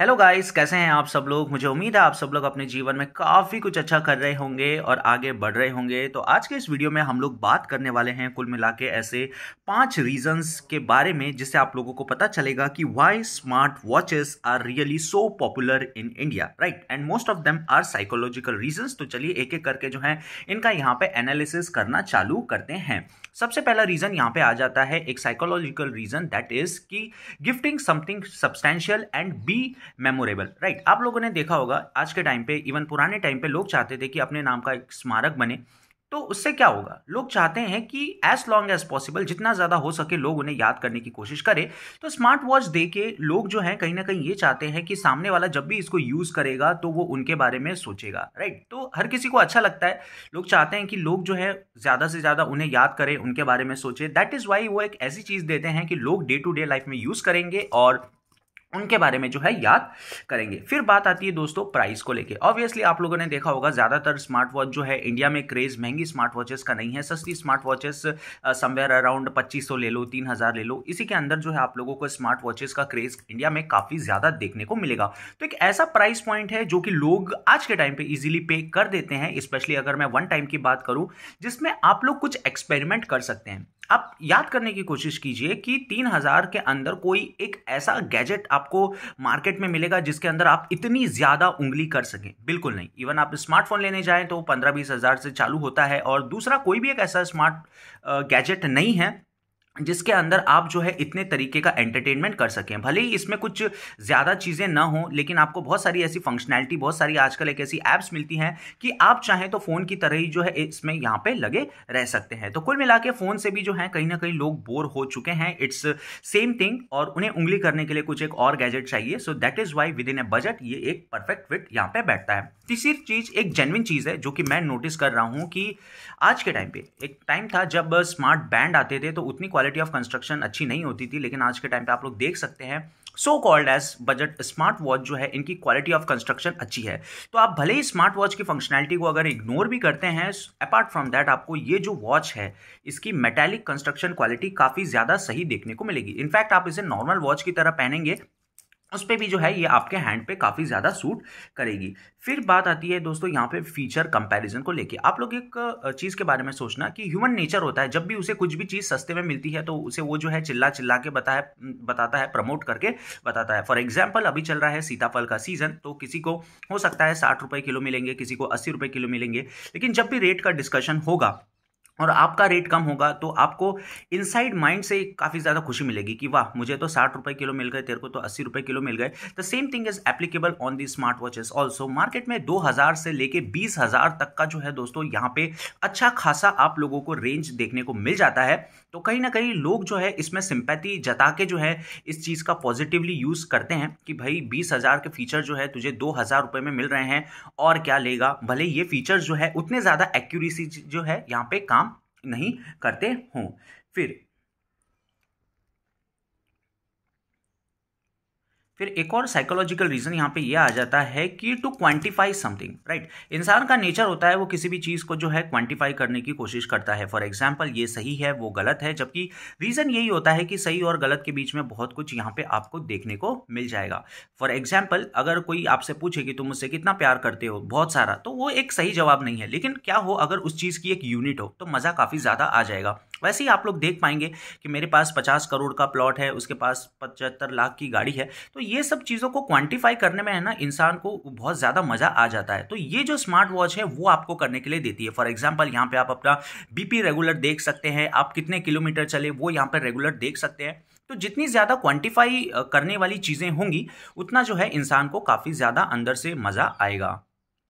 hello guys कैसे हैं आप सब लोग मुझे उम्मीद है आप सब लोग अपने जीवन में काफ़ी कुछ अच्छा कर रहे होंगे और आगे बढ़ रहे होंगे तो आज के इस वीडियो में हम लोग बात करने वाले हैं कुल मिला के ऐसे पांच रीजंस के बारे में जिससे आप लोगों को पता चलेगा कि why smart watches are really so popular in India right and most of them are psychological reasons तो चलिए एक एक करके जो है इनका यहाँ पे एनालिसिस करना चालू करते हैं सबसे पहला रीज़न यहाँ पे आ जाता है एक साइकोलॉजिकल रीज़न दैट इज़ कि gifting something substantial and be memorable right आप लोगों ने देखा होगा आज के टाइम पे इवन पुराने टाइम पे लोग चाहते थे कि अपने नाम का एक स्मारक बने तो उससे क्या होगा लोग चाहते हैं कि एज लॉन्ग एज पॉसिबल जितना ज़्यादा हो सके लोग उन्हें याद करने की कोशिश करें तो स्मार्ट वॉच दे के लोग जो हैं कहीं ना कहीं ये चाहते हैं कि सामने वाला जब भी इसको यूज़ करेगा तो वो उनके बारे में सोचेगा राइट तो हर किसी को अच्छा लगता है लोग चाहते हैं कि लोग जो है ज़्यादा से ज़्यादा उन्हें याद करें उनके बारे में सोचें दैट इज़ वाई वो एक ऐसी चीज़ देते हैं कि लोग डे टू डे लाइफ में यूज़ करेंगे और उनके बारे में जो है याद करेंगे फिर बात आती है दोस्तों प्राइस को लेके ऑब्वियसली आप लोगों ने देखा होगा ज़्यादातर स्मार्ट वॉच जो है इंडिया में क्रेज़ महंगी स्मार्ट वॉचेस का नहीं है सस्ती स्मार्ट वॉचेस समवेयर अराउंड 2500 ले लो 3000 ले लो इसी के अंदर जो है आप लोगों को स्मार्ट वॉचेस का क्रेज़ इंडिया में काफ़ी ज़्यादा देखने को मिलेगा तो एक ऐसा प्राइस पॉइंट है जो कि लोग आज के टाइम पर ईजिली पे कर देते हैं स्पेशली अगर मैं वन टाइम की बात करूँ जिसमें आप लोग कुछ एक्सपेरिमेंट कर सकते हैं आप याद करने की कोशिश कीजिए कि तीन हज़ार के अंदर कोई एक ऐसा गैजेट आपको मार्केट में मिलेगा जिसके अंदर आप इतनी ज़्यादा उंगली कर सकें बिल्कुल नहीं इवन आप स्मार्टफोन लेने जाएं तो पंद्रह बीस हज़ार से चालू होता है और दूसरा कोई भी एक ऐसा स्मार्ट गैजेट नहीं है जिसके अंदर आप जो है इतने तरीके का एंटरटेनमेंट कर सकें भले ही इसमें कुछ ज़्यादा चीज़ें ना हों लेकिन आपको बहुत सारी ऐसी फंक्शनैलिटी बहुत सारी आजकल एक ऐसी ऐप्स मिलती हैं कि आप चाहें तो फ़ोन की तरह ही जो है इसमें यहाँ पे लगे रह सकते हैं तो कुल मिला के फ़ोन से भी जो है कहीं ना कहीं लोग बोर हो चुके हैं इट्स सेम थिंग और उन्हें उंगली करने के लिए कुछ एक और गैजेट चाहिए so that is why within a budget ये एक परफेक्ट फिट यहाँ पर बैठता है तीसरी चीज़ एक जेनविन चीज़ है जो कि मैं नोटिस कर रहा हूँ कि आज के टाइम पे एक टाइम था जब स्मार्ट बैंड आते थे तो उतनी क्वालिटी ऑफ कंस्ट्रक्शन अच्छी नहीं होती थी लेकिन आज के टाइम पे आप लोग देख सकते हैं so called edge budget smart watch जो है इनकी क्वालिटी ऑफ कंस्ट्रक्शन अच्छी है तो आप भले ही स्मार्ट वॉच की फंक्शनैलिटी को अगर इग्नोर भी करते हैं अपार्ट फ्रॉम दैट आपको ये जो वॉच है इसकी मेटेलिक कंस्ट्रक्शन क्वालिटी काफ़ी ज़्यादा सही देखने को मिलेगी इनफैक्ट आप इसे नॉर्मल वॉच की तरह पहनेंगे उस पर भी जो है ये आपके हैंड पे काफ़ी ज़्यादा सूट करेगी फिर बात आती है दोस्तों यहाँ पे फीचर कंपैरिजन को लेके आप लोग एक चीज़ के बारे में सोचना कि ह्यूमन नेचर होता है जब भी उसे कुछ भी चीज़ सस्ते में मिलती है तो उसे वो जो है चिल्ला चिल्ला के बताया बताता है प्रमोट करके बताता है फॉर एग्जाम्पल अभी चल रहा है सीताफल का सीज़न तो किसी को हो सकता है साठ रुपये किलो मिलेंगे किसी को अस्सी रुपये किलो मिलेंगे लेकिन जब भी रेट का डिस्कशन होगा और आपका रेट कम होगा तो आपको इनसाइड माइंड से काफ़ी ज़्यादा खुशी मिलेगी कि वाह मुझे तो साठ रुपये किलो मिल गए तेरे को तो अस्सी रुपये किलो मिल गए the same thing is applicable on the smart watches also market में दो हज़ार से लेके बीस हज़ार तक का जो है दोस्तों यहाँ पे अच्छा खासा आप लोगों को रेंज देखने को मिल जाता है तो कहीं ना कहीं लोग जो है इसमें सिंपैथी जता के जो है इस चीज़ का पॉजिटिवली यूज़ करते हैं कि भाई बीस हज़ार के फीचर जो है तुझे दो हज़ार रुपये में मिल रहे हैं और क्या लेगा भले ये फ़ीचर्स जो है उतने ज़्यादा एक्यूरेसी जो है यहाँ पे काम नहीं करते हों फिर फिर एक और साइकोलॉजिकल रीज़न यहाँ पे ये यह आ जाता है कि टू क्वांटिफाई समथिंग राइट इंसान का नेचर होता है वो किसी भी चीज़ को जो है क्वांटिफाई करने की कोशिश करता है फॉर एग्जाम्पल ये सही है वो गलत है जबकि रीज़न यही होता है कि सही और गलत के बीच में बहुत कुछ यहाँ पे आपको देखने को मिल जाएगा फॉर एग्जाम्पल अगर कोई आपसे पूछे कि तुम मुझसे कितना प्यार करते हो बहुत सारा तो वो एक सही जवाब नहीं है लेकिन क्या हो अगर उस चीज़ की एक यूनिट हो तो मज़ा काफ़ी ज़्यादा आ जाएगा वैसे ही आप लोग देख पाएंगे कि मेरे पास पचास करोड़ का प्लॉट है उसके पास पचहत्तर लाख की गाड़ी है तो ये सब चीज़ों को क्वान्टिफाई करने में है ना इंसान को बहुत ज़्यादा मज़ा आ जाता है तो ये जो स्मार्ट वॉच है वो आपको करने के लिए देती है फॉर एग्जाम्पल यहाँ पर आप अपना बी रेगुलर देख सकते हैं आप कितने किलोमीटर चले वो यहाँ पर रेगुलर देख सकते हैं तो जितनी ज़्यादा क्वांटिफाई करने वाली चीज़ें होंगी उतना जो है इंसान को काफ़ी ज़्यादा अंदर से मज़ा आएगा